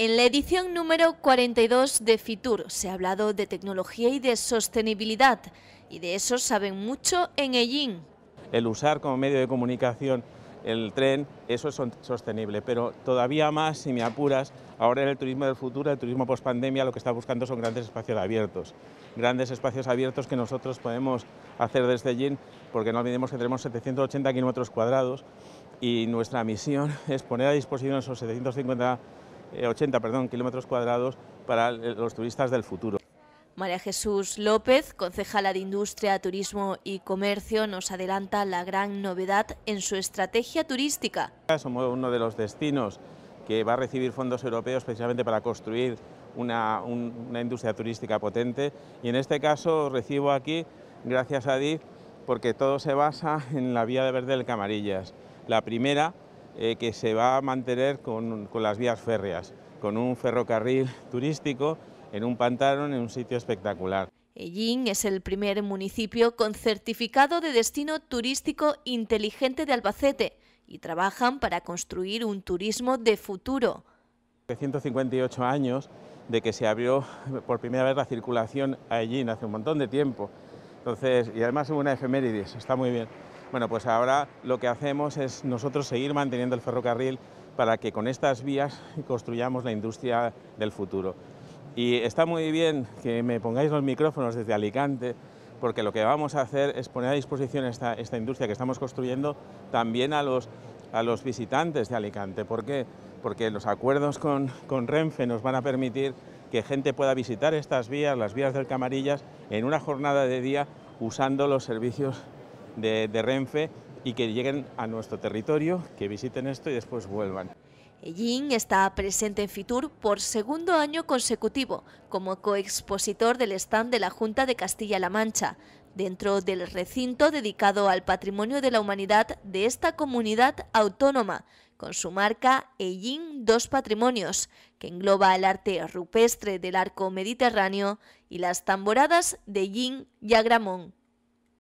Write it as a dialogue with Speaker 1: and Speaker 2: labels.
Speaker 1: En la edición número 42 de Fitur se ha hablado de tecnología y de sostenibilidad, y de eso saben mucho en Ellín.
Speaker 2: El usar como medio de comunicación el tren, eso es sostenible, pero todavía más, si me apuras, ahora en el turismo del futuro, el turismo post-pandemia, lo que está buscando son grandes espacios abiertos, grandes espacios abiertos que nosotros podemos hacer desde Yin, porque no olvidemos que tenemos 780 kilómetros cuadrados y nuestra misión es poner a disposición esos 750 80 eh, perdón, kilómetros cuadrados para los turistas del futuro.
Speaker 1: María Jesús López, concejala de Industria, Turismo y Comercio, nos adelanta la gran novedad en su estrategia turística.
Speaker 2: Somos uno de los destinos que va a recibir fondos europeos precisamente para construir una, industria turística potente y en este caso recibo aquí, gracias a DIF, porque todo se basa en la vía de verde del Camarillas. La primera eh, que se va a mantener con, con las vías férreas, con un ferrocarril turístico en un pantano, en un sitio espectacular.
Speaker 1: Ellín es el primer municipio con certificado de destino turístico inteligente de Albacete y trabajan para construir un turismo de futuro.
Speaker 2: 158 años de que se abrió por primera vez la circulación a Ellín hace un montón de tiempo. Entonces, y además hubo una efeméride, está muy bien. Bueno, pues ahora lo que hacemos es nosotros seguir manteniendo el ferrocarril para que con estas vías construyamos la industria del futuro. Y está muy bien que me pongáis los micrófonos desde Alicante, porque lo que vamos a hacer es poner a disposición esta, industria que estamos construyendo también a los, a los visitantes de Alicante. ¿Por qué? Porque los acuerdos con, con Renfe nos van a permitir que gente pueda visitar estas vías, las vías del Camarillas, en una jornada de día usando los servicios de, Renfe y que lleguen a nuestro territorio, que visiten esto y después vuelvan.
Speaker 1: Ellín está presente en Fitur por segundo año consecutivo como coexpositor del stand de la Junta de Castilla-La Mancha, dentro del recinto dedicado al patrimonio de la humanidad de esta comunidad autónoma, con su marca Ellín Dos Patrimonios, que engloba el arte rupestre del arco mediterráneo y las tamboradas de Ellín y Agramón.